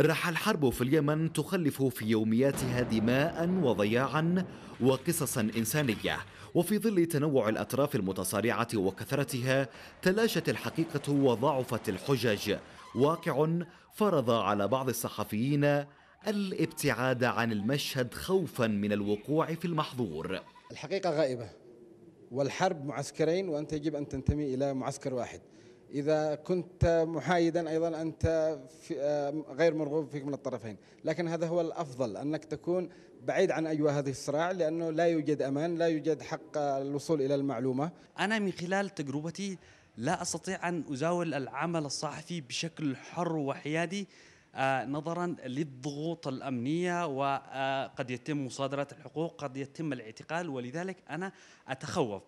راح الحرب في اليمن تخلف في يومياتها دماء وضياعا وقصصا انسانيه وفي ظل تنوع الاطراف المتصارعه وكثرتها تلاشت الحقيقه وضعفت الحجج واقع فرض على بعض الصحفيين الابتعاد عن المشهد خوفا من الوقوع في المحظور الحقيقه غائبه والحرب معسكرين وانت يجب ان تنتمي الى معسكر واحد إذا كنت محايدا أيضا أنت آه، غير مرغوب فيك من الطرفين لكن هذا هو الأفضل أنك تكون بعيد عن أجواء هذه الصراع لأنه لا يوجد أمان لا يوجد حق الوصول إلى المعلومة أنا من خلال تجربتي لا أستطيع أن أزاول العمل الصحفي بشكل حر وحيادي آه، نظرا للضغوط الأمنية وقد آه، يتم مصادرة الحقوق قد يتم الاعتقال ولذلك أنا أتخوف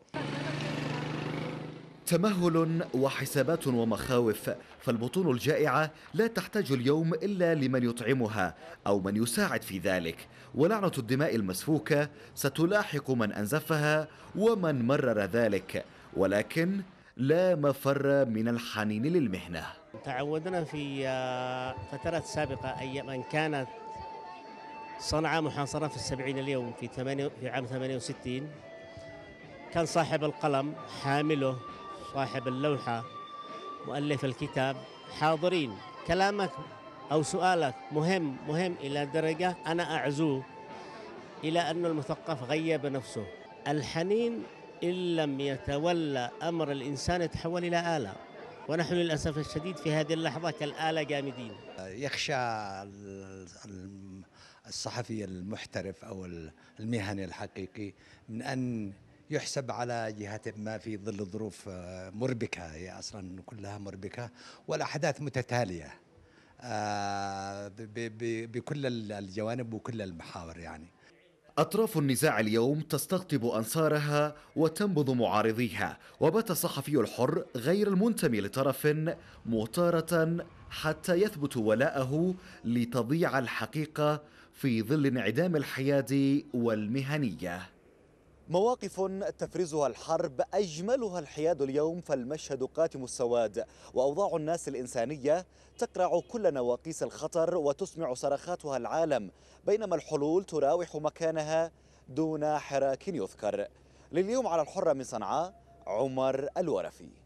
تمهل وحسابات ومخاوف فالبطون الجائعة لا تحتاج اليوم إلا لمن يطعمها أو من يساعد في ذلك ولعنة الدماء المسفوكة ستلاحق من أنزفها ومن مرر ذلك ولكن لا مفر من الحنين للمهنة تعودنا في آه، فترات سابقة أيام أن كانت صنعاء محاصرة في السبعين اليوم في, في عام 68 كان صاحب القلم حامله صاحب اللوحة مؤلف الكتاب حاضرين كلامك أو سؤالك مهم مهم إلى درجة أنا أعزوه إلى أن المثقف غيب نفسه الحنين إن لم يتولى أمر الإنسان يتحول إلى آلة ونحن للأسف الشديد في هذه اللحظة كالآلة جامدين يخشى الصحفي المحترف أو المهني الحقيقي من أن يحسب على جهة ما في ظل ظروف آه، مربكة هي أصلا كلها مربكة والأحداث متتالية آه، بكل الجوانب وكل المحاور يعني أطراف النزاع اليوم تستقطب أنصارها وتنبذ معارضيها وبات الصحفي الحر غير المنتمي لطرف مطارة حتى يثبت ولاءه لتضيع الحقيقة في ظل انعدام الحياد والمهنيه مواقف تفرزها الحرب أجملها الحياد اليوم فالمشهد قاتم السواد وأوضاع الناس الإنسانية تقرع كل نواقيس الخطر وتسمع صرخاتها العالم بينما الحلول تراوح مكانها دون حراك يذكر لليوم على الحرة من صنعاء عمر الورفي